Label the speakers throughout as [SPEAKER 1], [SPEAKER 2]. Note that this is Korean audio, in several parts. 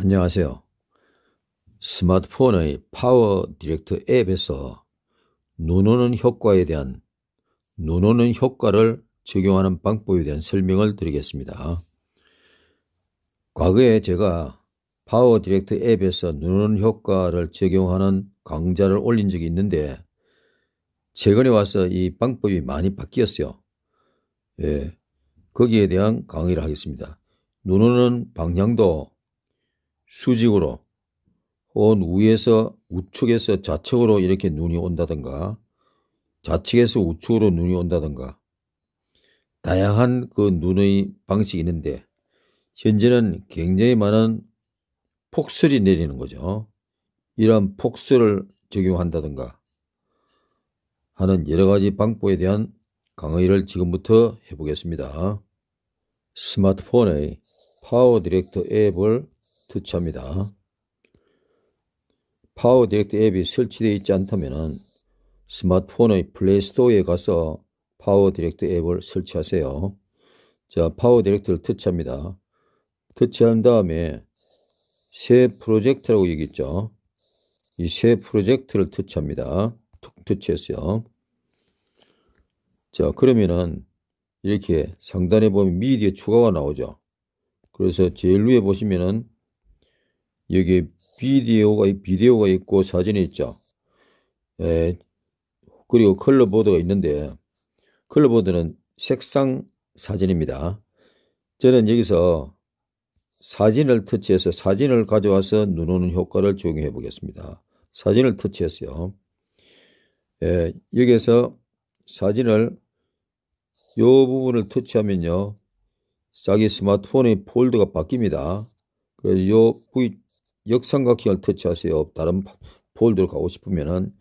[SPEAKER 1] 안녕하세요. 스마트폰의 파워 디렉터 앱에서 눈 오는 효과에 대한 눈 오는 효과를 적용하는 방법에 대한 설명을 드리겠습니다. 과거에 제가 파워 디렉터 앱에서 눈 오는 효과를 적용하는 강좌를 올린 적이 있는데 최근에 와서 이 방법이 많이 바뀌었어요. 예, 거기에 대한 강의를 하겠습니다. 눈 오는 방향도 수직으로 혹은 위에서 우측에서 좌측으로 이렇게 눈이 온다든가 좌측에서 우측으로 눈이 온다든가 다양한 그 눈의 방식이 있는데 현재는 굉장히 많은 폭설이 내리는 거죠. 이러한 폭설을 적용한다든가 하는 여러 가지 방법에 대한 강의를 지금부터 해보겠습니다. 스마트폰의 파워 디렉터 앱을 투 차입니다. 파워 디렉트 앱이 설치되어 있지 않다면 스마트폰의 플레이스토어에 가서 파워 디렉트 앱을 설치하세요. 자, 파워 디렉트를 터치합니다. 터치한 다음에 새 프로젝트라고 얘기했죠이 새 프로젝트를 터치합니다. 툭 터치했어요. 자, 그러면은 이렇게 상단에 보면 미디어 추가가 나오죠. 그래서 제일 위에 보시면은 여기 비디오가 비디오가 있고 사진이 있죠. 예, 그리고 컬러보드가 있는데 컬러보드는 색상 사진입니다. 저는 여기서 사진을 터치해서 사진을 가져와서 눈 오는 효과를 적용해 보겠습니다. 사진을 터치했어요. 예, 여기에서 사진을 이 부분을 터치하면요. 자기 스마트폰의 폴더가 바뀝니다. 그래서 요 역삼각형을 터치하세요. 다른 폴더로 가고 싶으면은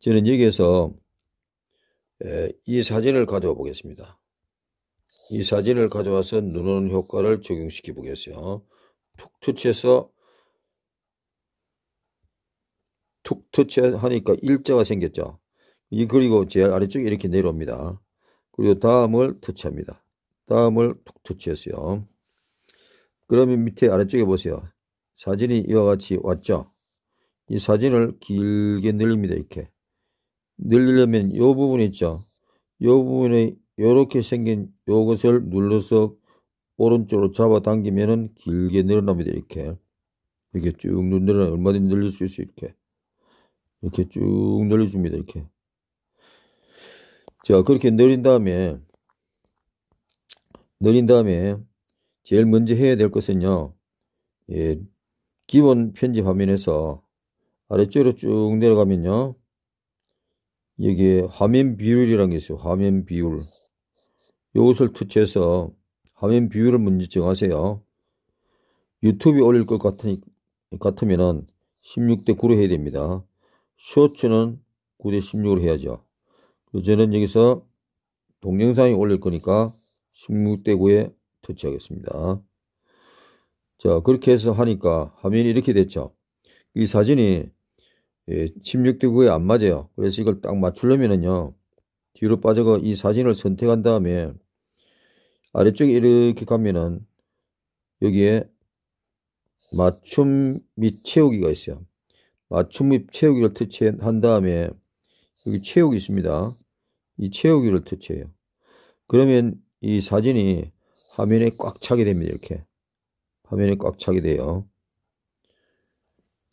[SPEAKER 1] 저는 여기에서 이 사진을 가져와 보겠습니다. 이 사진을 가져와서 누르는 효과를 적용시켜 보겠어요. 툭 터치해서 툭 터치하니까 일자가 생겼죠. 이 그리고 제일 아래쪽에 이렇게 내려옵니다. 그리고 다음을 터치합니다. 다음을 툭 터치했어요. 그러면 밑에 아래쪽에 보세요. 사진이 이와 같이 왔죠. 이 사진을 길게 늘립니다. 이렇게 늘리려면 이 부분 있죠. 이 부분에 이렇게 생긴 요것을 눌러서 오른쪽으로 잡아당기면은 길게 늘어납니다. 이렇게 이렇게 쭉 늘어나 얼마든지 늘릴 수 있어요. 이렇게 이렇게 쭉 늘려줍니다. 이렇게 자 그렇게 늘린 다음에 늘린 다음에 제일 먼저 해야 될 것은요. 예, 기본 편지 화면에서 아래쪽으로 쭉 내려가면요. 여기에 화면 비율이라는 게 있어요. 화면 비율. 이것을 터치해서 화면 비율을 먼저 정하세요. 유튜브에 올릴 것같으면은 16대 9로 해야 됩니다. 쇼츠는 9대 16으로 해야죠. 저는 여기서 동영상이 올릴 거니까 16대 9에 터치하겠습니다. 자, 그렇게 해서 하니까 화면이 이렇게 됐죠. 이 사진이 예, 16대 9에 안 맞아요. 그래서 이걸 딱 맞추려면은요. 뒤로 빠져가 이 사진을 선택한 다음에 아래쪽에 이렇게 가면은 여기에 맞춤 및 채우기가 있어요. 맞춤 및 채우기를 터치한 다음에 여기 채우기 있습니다. 이 채우기를 터치해요. 그러면 이 사진이 화면에 꽉 차게 됩니다. 이렇게. 화면이 꽉 차게 돼요.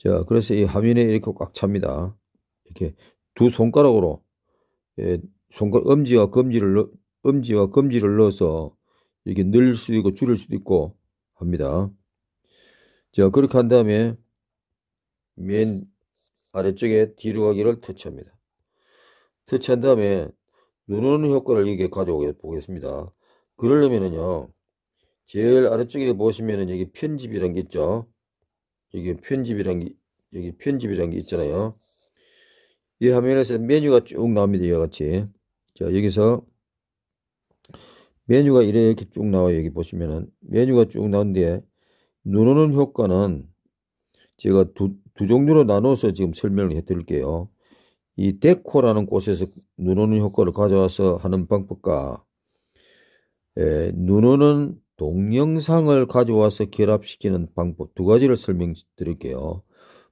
[SPEAKER 1] 자, 그래서 이 화면에 이렇게 꽉 찹니다. 이렇게 두 손가락으로 예, 손가락 엄지와 검지를 넣, 엄지와 검지를 넣어서 이렇게 늘릴 수도 있고 줄일 수도 있고 합니다. 자, 그렇게 한 다음에 맨 아래쪽에 뒤로 가기를 터치합니다. 터치한 다음에 누르는 효과를 이게 가져오겠습니다. 게보 그러려면은요, 제일 아래쪽에 보시면은 여기 편집이란 게 있죠. 여기 편집이란 게 여기 편집이란 게 있잖아요. 이 화면에서 메뉴가 쭉 나옵니다. 이와 같이. 자, 여기서 메뉴가 이렇게 쭉 나와요. 여기 보시면은 메뉴가 쭉 나오는데 누르는 효과는 제가 두, 두 종류로 나눠서 지금 설명을 해 드릴게요. 이 데코라는 곳에서 누르는 효과를 가져와서 하는 방법과 예, 누르는 동영상을 가져와서 결합시키는 방법 두 가지를 설명드릴게요.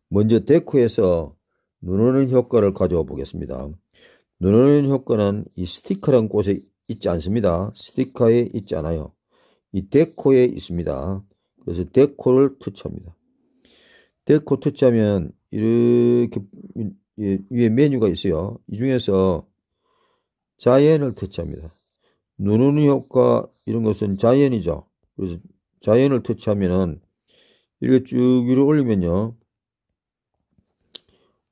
[SPEAKER 1] 먼저 데코에서 눈 오는 효과를 가져와 보겠습니다. 눈 오는 효과는 이 스티커란 곳에 있지 않습니다. 스티커에 있지 않아요. 이 데코에 있습니다. 그래서 데코를 터치합니다. 데코 터치하면 이렇게 위에 메뉴가 있어요. 이 중에서 자연을 터치합니다. 누르는 효과 이런 것은 자연이죠. 그래서 자연을 터치하면은 이렇게 쭉 위로 올리면요.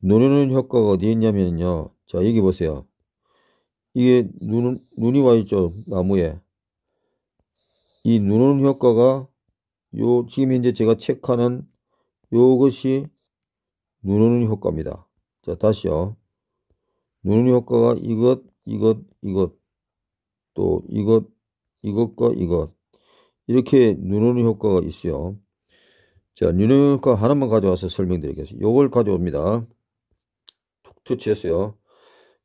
[SPEAKER 1] 누르는 효과가 어디 있냐면요. 자, 여기 보세요. 이게 눈, 눈이 와 있죠. 나무에. 이 누르는 효과가 요, 지금 현재 제가 체크하는 요것이 누르는 효과입니다. 자, 다시요. 누르는 효과가 이것, 이것, 이것. 또 이것, 이것과 이것. 이렇게 누르는 효과가 있어요. 자, 누르는 효과 하나만 가져와서 설명드리겠습니다. 이걸 가져옵니다. 툭 터치했어요.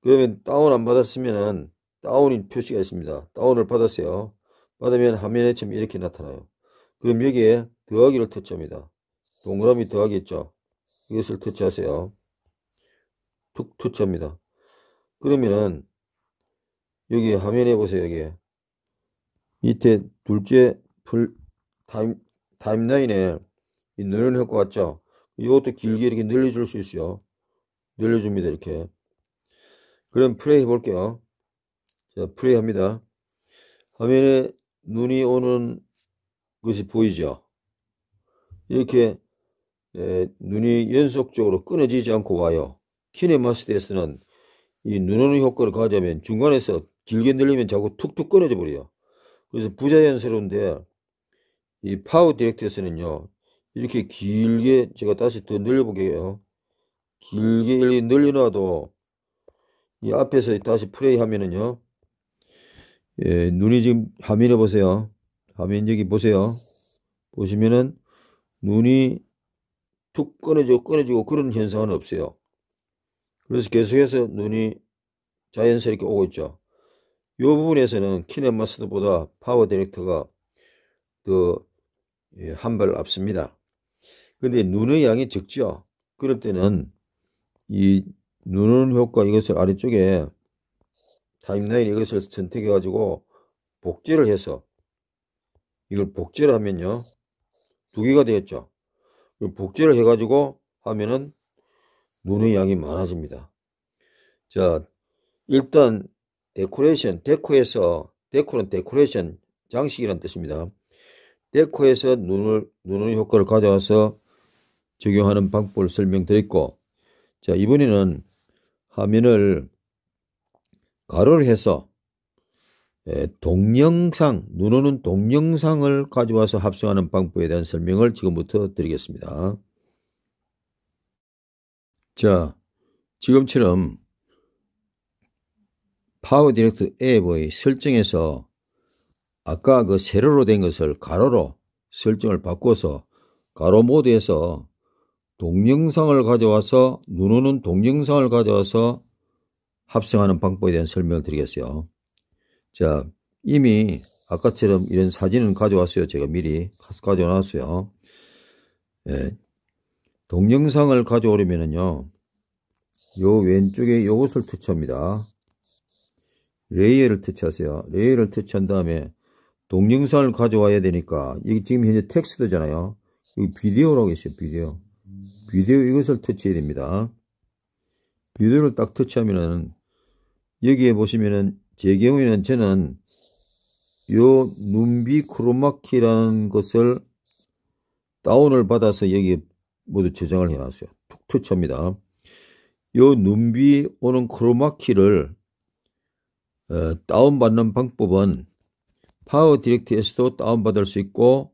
[SPEAKER 1] 그러면 다운 안 받았으면은 다운인 표시가 있습니다. 다운을 받았어요. 받으면 화면에 지금 이렇게 나타나요. 그럼 여기에 더하기를 터치합니다. 동그라미 더하기 있죠. 이것을 터치하세요. 툭 터치합니다. 그러면은 여기 화면에 보세요. 여기 밑에 둘째 풀 타임, 타임라인에 이 늘어낼 것 같죠? 이것도 길게 네. 이렇게 늘려줄 수 있어요. 늘려줍니다. 이렇게. 그럼 플레이 해볼게요. 자, 플레이 합니다. 화면에 눈이 오는 것이 보이죠? 이렇게 예, 눈이 연속적으로 끊어지지 않고 와요. 키네마스데스는이 눈오는 효과를 가하자면 중간에서 길게 늘리면 자꾸 툭툭 끊어져 버려요. 그래서 부자연스러운데 이 파워 디렉트에서는요 이렇게 길게 제가 다시 더 늘려볼게요. 길게 늘려놔도 이 앞에서 다시 플레이 하면은요 예, 눈이 지금 화면에 보세요. 화면 여기 보세요. 보시면은 눈이 툭끊어지고끊어지고 그런 현상은 없어요. 그래서 계속해서 눈이 자연스럽게 오고 있죠. 이 부분에서는 키넨 마스터보다 파워 디렉터가 더 한발 예, 앞섭니다. 근데 눈의 양이 적죠. 그럴 때는 이 눈은 효과 이것을 아래쪽에 타임라인 이것을 선택해 가지고 복제를 해서 이걸 복제를 하면요 두 개가 되었죠 복제를 해 가지고 하면은 눈의 양이 많아집니다 자 일단 데코레이션, 데코에서, 데코는 데코레이션, 장식이란 뜻입니다. 데코에서 눈을, 눈의 효과를 가져와서 적용하는 방법을 설명드렸고, 자, 이번에는 화면을 가로를 해서 예, 동영상, 눈 오는 동영상을 가져와서 합성하는 방법에 대한 설명을 지금부터 드리겠습니다. 자, 지금처럼 파워 디렉트 앱의 설정에서 아까 그 세로로 된 것을 가로로 설정을 바꿔서 가로 모드에서 동영상을 가져와서 눈 오는 동영상을 가져와서 합성하는 방법에 대한 설명을 드리겠어요. 자, 이미 아까처럼 이런 사진은 가져왔어요. 제가 미리 가져놨어요. 예. 동영상을 가져오려면은요, 요 왼쪽에 요것을 터치합니다. 레이어를 터치하세요. 레이어를 터치한 다음에 동영상을 가져와야 되니까 여기 지금 현재 텍스트잖아요. 여기 비디오라고 있어요. 비디오. 비디오 이것을 터치해야 됩니다. 비디오를 딱 터치하면은 여기에 보시면은 제 경우에는 저는 요 눈비 크로마키라는 것을 다운을 받아서 여기에 모두 저장을 해놨어요. 툭 터치합니다. 요 눈비 오는 크로마키를 어, 다운받는 방법은 파워 디렉트에서도 다운받을 수 있고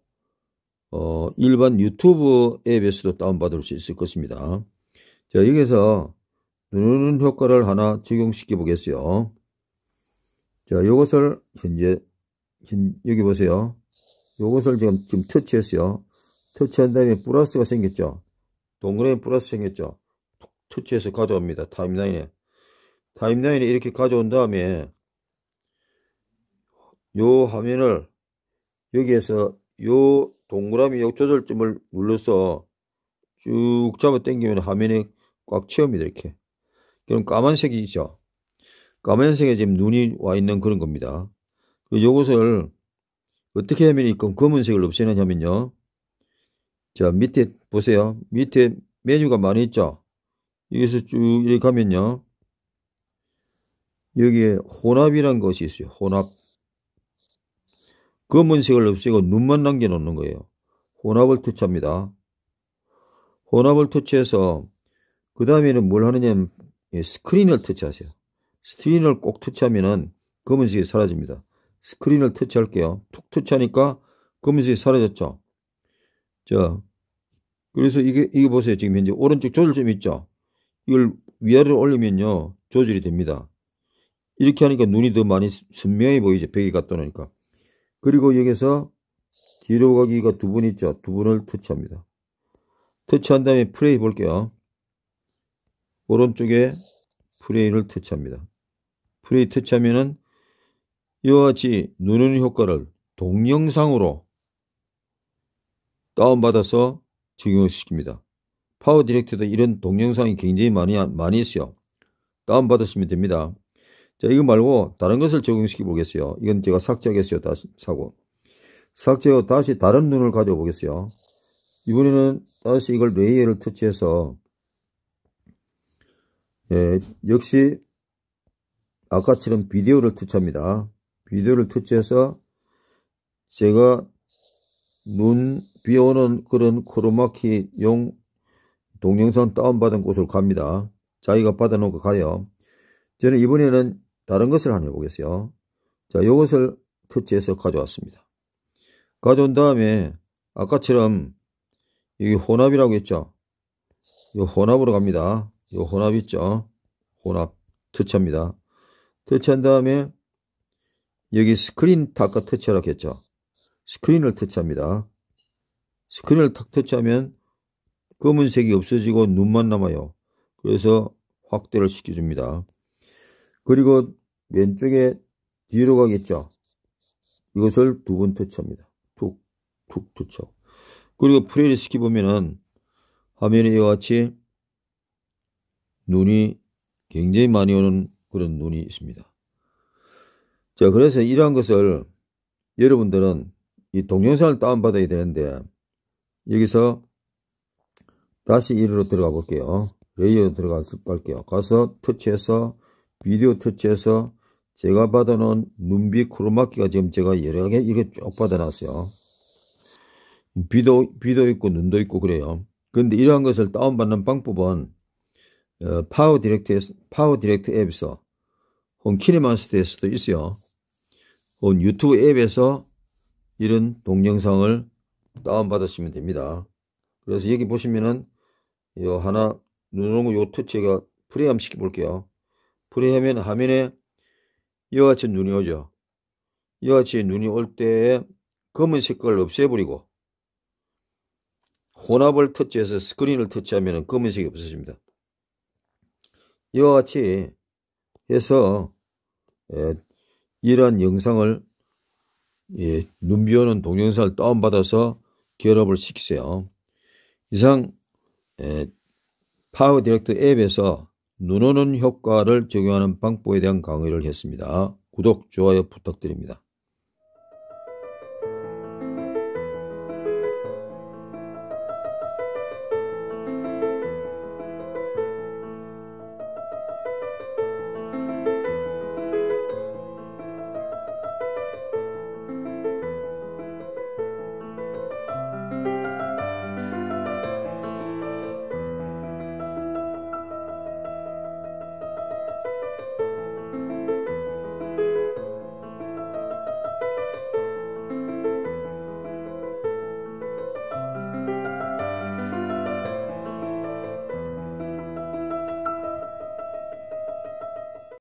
[SPEAKER 1] 어, 일반 유튜브 앱에서도 다운받을 수 있을 것입니다. 자, 여기서 누르는 효과를 하나 적용시켜 보겠어요. 자, 이것을 현재 여기 보세요. 이것을 지금 지금 터치했어요. 터치한 다음에 플러스가 생겼죠. 동그라미 플러스 생겼죠. 터치해서 가져옵니다. 타임라인에. 타임라인에 이렇게 가져온 다음에 요 화면을 여기에서 요 동그라미 역 조절점을 눌러서 쭉 잡아 당기면 화면에꽉 채웁니다 이렇게 그럼 까만색이 죠 까만색에 지금 눈이 와 있는 그런 겁니다 요것을 어떻게 하면 이 검은색을 없애느냐면요 자 밑에 보세요 밑에 메뉴가 많이 있죠 여기서 쭉 이렇게 가면요 여기에 혼합이란 것이 있어요 혼합 검은색을 그 없애고 눈만 남겨놓는 거예요. 혼합을 터치합니다. 혼합을 터치해서 그 다음에는 뭘 하느냐면 예, 스크린을 터치하세요. 스크린을 꼭 터치하면은 검은색이 그 사라집니다. 스크린을 터치할게요. 툭 터치하니까 검은색이 그 사라졌죠. 자, 그래서 이게 이게 보세요. 지금 현재 오른쪽 조절 점 있죠. 이걸 위아래로 올리면요 조절이 됩니다. 이렇게 하니까 눈이 더 많이 선명해 보이죠. 배기 갖다 놓으니까. 그리고 여기서 뒤로 가기가 두 분 있죠. 두 분을 터치합니다. 터치한 다음에 플레이 볼게요. 오른쪽에 플레이를 터치합니다. 플레이 터치하면은 이와 같이 누르는 효과를 동영상으로 다운받아서 적용시킵니다. 파워 디렉터도 이런 동영상이 굉장히 많이, 많이 있어요. 다운받으시면 됩니다. 자, 이거 말고 다른 것을 적용시켜 보겠어요. 이건 제가 삭제하겠어요. 다시 사고. 삭제하고 다시 다른 눈을 가져보겠어요. 이번에는 다시 이걸 레이어를 터치해서 예, 역시 아까처럼 비디오를 터치합니다. 비디오를 터치해서 제가 눈 비오는 그런 크로마키용 동영상 다운받은 곳으로 갑니다. 자기가 받아놓고 가요. 저는 이번에는 다른 것을 하나 해보겠어요. 자, 이것을 터치해서 가져왔습니다. 가져온 다음에 아까처럼 여기 혼합이라고 했죠. 이 혼합으로 갑니다. 이 혼합 있죠. 혼합 터치합니다. 터치한 다음에 여기 스크린 아까 터치하라고 했죠. 스크린을 터치합니다. 스크린을 탁 터치하면 검은색이 없어지고 눈만 남아요. 그래서 확대를 시켜줍니다. 그리고 왼쪽에 뒤로 가겠죠. 이것을 두 번 터치합니다. 툭, 툭 터치하고. 그리고 프레를 시켜보면은 화면에 이와 같이 눈이 굉장히 많이 오는 그런 눈이 있습니다. 자, 그래서 이러한 것을 여러분들은 이 동영상을 다운받아야 되는데 여기서 다시 1위로 들어가 볼게요. 레이어로 들어갈게요. 가서 터치해서 비디오 터치해서 제가 받아놓은 눈비 크로마키가 지금 제가 여러 개 이렇게 쭉 받아놨어요. 비도, 비도 있고 눈도 있고 그래요. 그런데 이러한 것을 다운받는 방법은 어, 파워 디렉트, 파워 디렉트 앱에서 혹은 키리마스터에서도 있어요. 혹은 유튜브 앱에서 이런 동영상을 다운받으시면 됩니다. 그래서 여기 보시면은 요 하나 누르는 거요 터치가 프레임 시켜볼게요. 프레임은 화면에 이와 같이 눈이 오죠. 이와 같이 눈이 올 때에 검은 색깔을 없애버리고 혼합을 터치해서 스크린을 터치하면 검은색이 없어집니다. 이와 같이 해서 예, 이러한 영상을 예, 눈비 오는 동영상을 다운받아서 결합을 시키세요. 이상 예, 파워 디렉터 앱에서 눈 오는 효과를 적용하는 방법에 대한 강의를 했습니다. 구독, 좋아요 부탁드립니다.